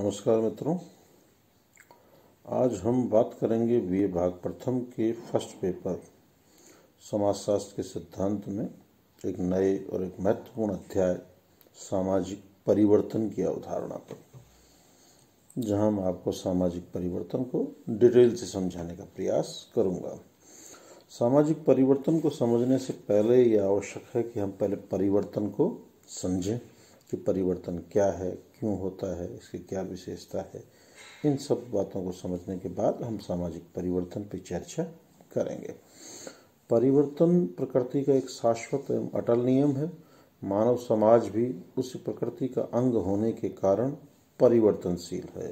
नमस्कार मित्रों आज हम बात करेंगे बी भाग प्रथम के फर्स्ट पेपर समाजशास्त्र के सिद्धांत में एक नए और एक महत्वपूर्ण अध्याय सामाजिक परिवर्तन की अवधारणा पर जहां मैं आपको सामाजिक परिवर्तन को डिटेल से समझाने का प्रयास करूंगा सामाजिक परिवर्तन को समझने से पहले यह आवश्यक है कि हम पहले परिवर्तन को समझें कि परिवर्तन क्या है क्यों होता है इसकी क्या विशेषता है इन सब बातों को समझने के बाद हम सामाजिक परिवर्तन पर चर्चा करेंगे परिवर्तन प्रकृति का एक शाश्वत एवं अटल नियम है मानव समाज भी उस प्रकृति का अंग होने के कारण परिवर्तनशील है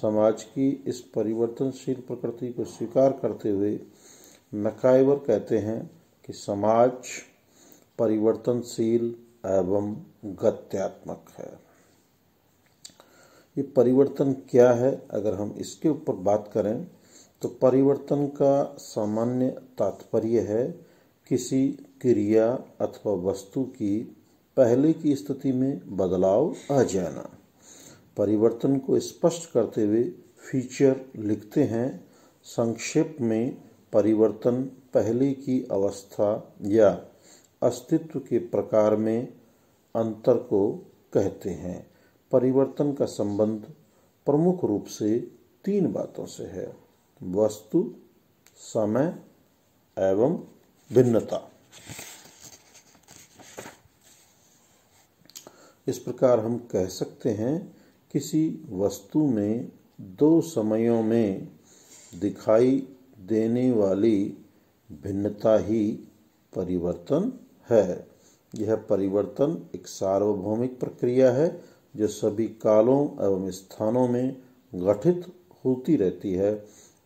समाज की इस परिवर्तनशील प्रकृति को स्वीकार करते हुए मैकाइवर कहते हैं कि समाज परिवर्तनशील एवं गत्यात्मक है ये परिवर्तन क्या है अगर हम इसके ऊपर बात करें तो परिवर्तन का सामान्य तात्पर्य है किसी क्रिया अथवा वस्तु की पहले की स्थिति में बदलाव आ जाना परिवर्तन को स्पष्ट करते हुए फीचर लिखते हैं संक्षेप में परिवर्तन पहले की अवस्था या अस्तित्व के प्रकार में अंतर को कहते हैं परिवर्तन का संबंध प्रमुख रूप से तीन बातों से है वस्तु समय एवं भिन्नता इस प्रकार हम कह सकते हैं किसी वस्तु में दो समयों में दिखाई देने वाली भिन्नता ही परिवर्तन है यह परिवर्तन एक सार्वभौमिक प्रक्रिया है जो सभी कालों एवं स्थानों में गठित होती रहती है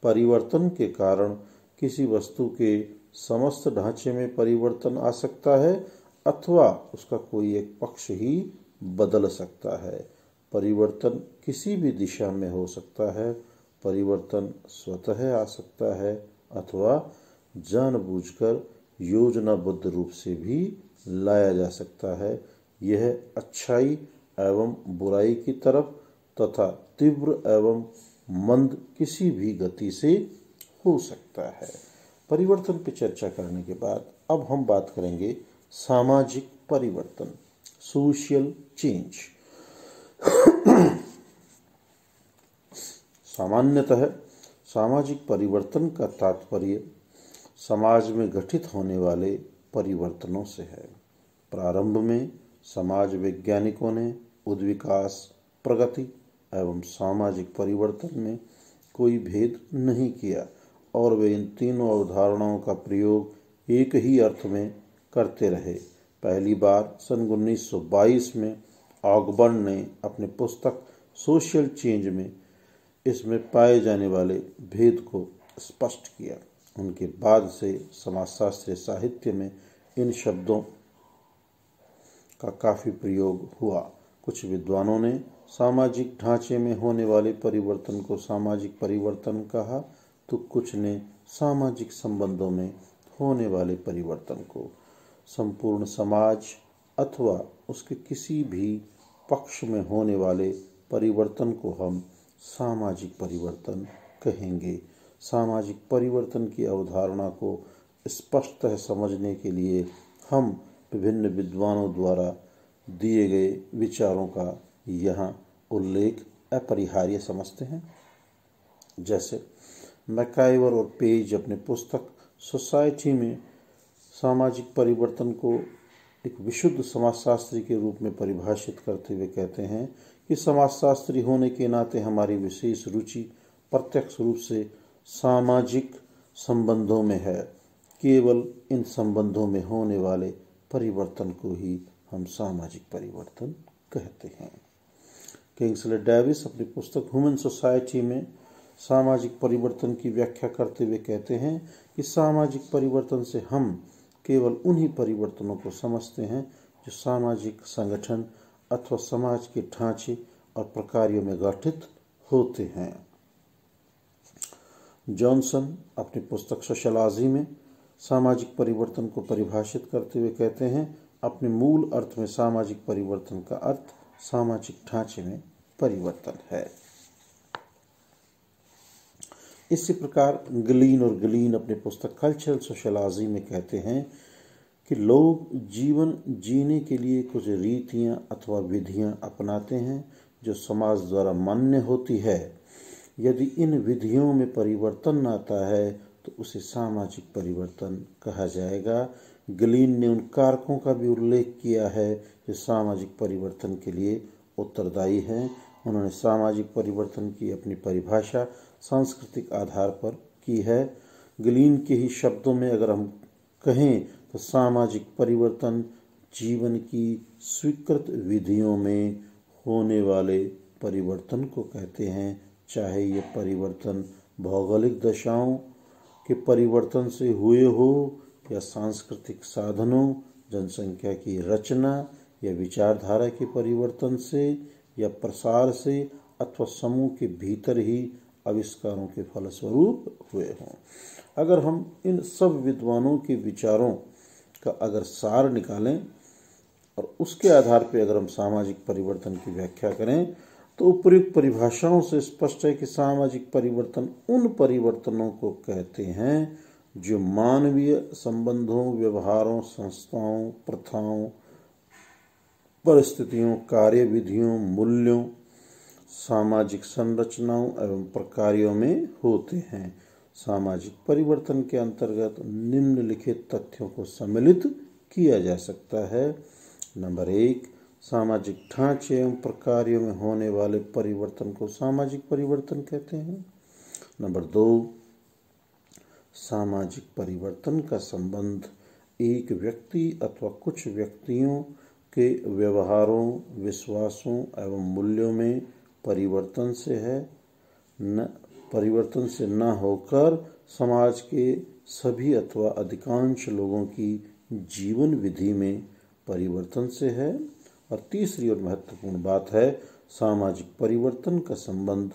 परिवर्तन के कारण किसी वस्तु के समस्त ढांचे में परिवर्तन आ सकता है अथवा उसका कोई एक पक्ष ही बदल सकता है परिवर्तन किसी भी दिशा में हो सकता है परिवर्तन स्वतः आ सकता है अथवा जानबूझकर योजनाबद्ध रूप से भी लाया जा सकता है यह अच्छाई एवं बुराई की तरफ तथा तीव्र एवं मंद किसी भी गति से हो सकता है परिवर्तन पर चर्चा करने के बाद अब हम बात करेंगे सामाजिक परिवर्तन सोशल चेंज सामान्यतः सामाजिक परिवर्तन का तात्पर्य समाज में गठित होने वाले परिवर्तनों से है प्रारंभ में समाज वैज्ञानिकों ने उद्विकास प्रगति एवं सामाजिक परिवर्तन में कोई भेद नहीं किया और वे इन तीनों अवधारणाओं का प्रयोग एक ही अर्थ में करते रहे पहली बार सन 1922 में ऑगबर्न ने अपनी पुस्तक सोशल चेंज में इसमें पाए जाने वाले भेद को स्पष्ट किया उनके बाद से समाजशास्त्रीय साहित्य में इन शब्दों का काफ़ी प्रयोग हुआ कुछ विद्वानों ने सामाजिक ढांचे में होने वाले परिवर्तन को सामाजिक परिवर्तन कहा तो कुछ ने सामाजिक संबंधों में होने वाले परिवर्तन को संपूर्ण समाज अथवा उसके किसी भी पक्ष में होने वाले परिवर्तन को हम सामाजिक परिवर्तन कहेंगे सामाजिक परिवर्तन की अवधारणा को स्पष्टतः समझने के लिए हम विभिन्न विद्वानों द्वारा दिए गए विचारों का यहाँ उल्लेख अपरिहार्य समझते हैं जैसे मैकाइवर और पेज अपने पुस्तक सोसाइटी में सामाजिक परिवर्तन को एक विशुद्ध समाजशास्त्री के रूप में परिभाषित करते हुए कहते हैं कि समाजशास्त्री होने के नाते हमारी विशेष रुचि प्रत्यक्ष रूप से सामाजिक संबंधों में है केवल इन संबंधों में होने वाले परिवर्तन को ही हम सामाजिक परिवर्तन कहते हैं किंग्सले डेविस अपनी पुस्तक ह्यूमन सोसाइटी में सामाजिक परिवर्तन की व्याख्या करते हुए कहते हैं कि सामाजिक परिवर्तन से हम केवल उन्हीं परिवर्तनों को समझते हैं जो सामाजिक संगठन अथवा समाज के ढांचे और प्रकारियों में गठित होते हैं जॉनसन अपनी पुस्तक सोशलाजी में सामाजिक परिवर्तन को परिभाषित करते हुए कहते हैं अपने मूल अर्थ में सामाजिक परिवर्तन का अर्थ सामाजिक ढांचे में परिवर्तन है इसी प्रकार गलीन और गलीन अपने पुस्तक कल्चरल सोशलाजी में कहते हैं कि लोग जीवन जीने के लिए कुछ रीतियां अथवा विधियां अपनाते हैं जो समाज द्वारा मान्य होती है यदि इन विधियों में परिवर्तन आता है तो उसे सामाजिक परिवर्तन कहा जाएगा गलीन ने उन कारकों का भी उल्लेख किया है जो सामाजिक परिवर्तन के लिए उत्तरदायी हैं उन्होंने सामाजिक परिवर्तन की अपनी परिभाषा सांस्कृतिक आधार पर की है गलीन के ही शब्दों में अगर हम कहें तो सामाजिक परिवर्तन जीवन की स्वीकृत विधियों में होने वाले परिवर्तन को कहते हैं चाहे ये परिवर्तन भौगोलिक दशाओं के परिवर्तन से हुए हो या सांस्कृतिक साधनों जनसंख्या की रचना या विचारधारा के परिवर्तन से या प्रसार से अथवा समूह के भीतर ही आविष्कारों के फलस्वरूप हुए हों अगर हम इन सब विद्वानों के विचारों का अगर सार निकालें और उसके आधार पर अगर हम सामाजिक परिवर्तन की व्याख्या करें तो उपयुक्त परिभाषाओं से स्पष्ट है कि सामाजिक परिवर्तन उन परिवर्तनों को कहते हैं जो मानवीय संबंधों व्यवहारों संस्थाओं प्रथाओं परिस्थितियों कार्य विधियों मूल्यों सामाजिक संरचनाओं एवं प्रकारियों में होते हैं सामाजिक परिवर्तन के अंतर्गत निम्नलिखित तथ्यों को सम्मिलित किया जा सकता है नंबर एक सामाजिक ढांचे एवं प्रकारियों में होने वाले परिवर्तन को सामाजिक परिवर्तन कहते हैं नंबर दो सामाजिक परिवर्तन का संबंध एक व्यक्ति अथवा कुछ व्यक्तियों के व्यवहारों विश्वासों एवं मूल्यों में परिवर्तन से है न परिवर्तन से न होकर समाज के सभी अथवा अधिकांश लोगों की जीवन विधि में परिवर्तन से है और तीसरी और महत्वपूर्ण बात है सामाजिक परिवर्तन का संबंध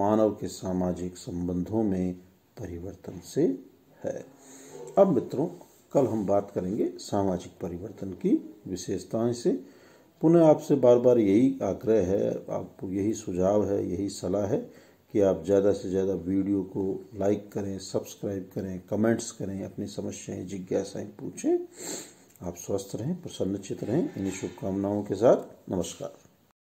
मानव के सामाजिक संबंधों में परिवर्तन से है अब मित्रों कल हम बात करेंगे सामाजिक परिवर्तन की विशेषताएं से पुनः आपसे बार बार यही आग्रह है आपको यही सुझाव है यही सलाह है कि आप ज़्यादा से ज़्यादा वीडियो को लाइक करें सब्सक्राइब करें कमेंट्स करें अपनी समस्याएं जिज्ञासाएं पूछें आप स्वस्थ रहें प्रसन्नचित रहें इन्हीं शुभकामनाओं के साथ नमस्कार